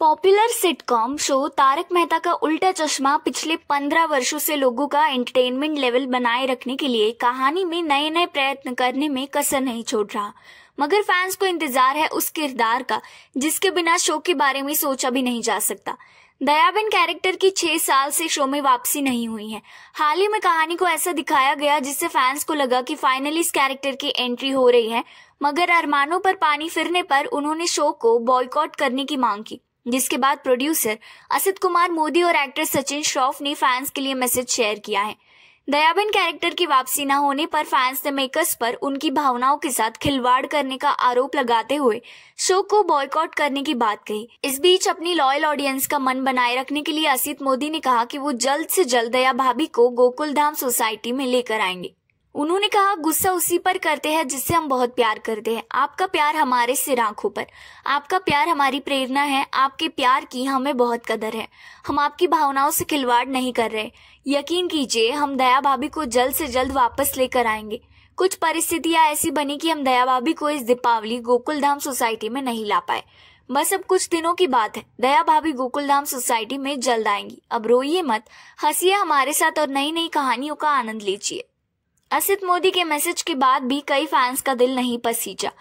popular sitcom show Taarak Mehta Ka Ooltah चश्मा पिछले पंद्रह वर्षों से लोगों का एंटरटेनमेंट लेवल बनाए रखने के लिए कहानी में नए नए प्रयत्न करने में कसर नहीं छोड़ रहा मगर फैंस को इंतजार है उस किरदार का जिसके बिना शो के बारे में सोचा भी नहीं जा सकता दयाबेन कैरेक्टर की छह साल से शो में वापसी नहीं हुई है हाल ही में कहानी को ऐसा दिखाया गया जिससे फैंस को लगा कि फाइनली इस कैरेक्टर की एंट्री हो रही है मगर अरमानों पर पानी फिरने पर उन्होंने शो को बॉयकॉट करने की मांग की जिसके बाद प्रोड्यूसर असित कुमार मोदी और एक्टर सचिन श्रॉफ ने फैंस के लिए मैसेज शेयर किया है दयाबेन कैरेक्टर की वापसी न होने पर फैंस ने मेकर्स पर उनकी भावनाओं के साथ खिलवाड़ करने का आरोप लगाते हुए शो को बॉयकॉट करने की बात कही इस बीच अपनी लॉयल ऑडियंस का मन बनाए रखने के लिए असित मोदी ने कहा कि वो जल्द से जल्द दया भाभी को गोकुल धाम सोसाइटी में लेकर आएंगे उन्होंने कहा गुस्सा उसी पर करते हैं जिससे हम बहुत प्यार करते हैं आपका प्यार हमारे सिर आंखों पर आपका प्यार हमारी प्रेरणा है आपके प्यार की हमें बहुत कदर है हम आपकी भावनाओं से खिलवाड़ नहीं कर रहे यकीन कीजिए हम दया भाभी को जल्द से जल्द वापस लेकर आएंगे कुछ परिस्थितियां ऐसी बनी कि हम दया भाभी को इस दीपावली गोकुलधाम सोसाइटी में नहीं ला पाए बस अब कुछ दिनों की बात है दया भाभी गोकुलधाम सोसाइटी में जल्द आएंगी अब रोइए मत हंसिए हमारे साथ और नई नई कहानियों का आनंद लीजिए असित मोदी के मैसेज के बाद भी कई फैंस का दिल नहीं पसीजा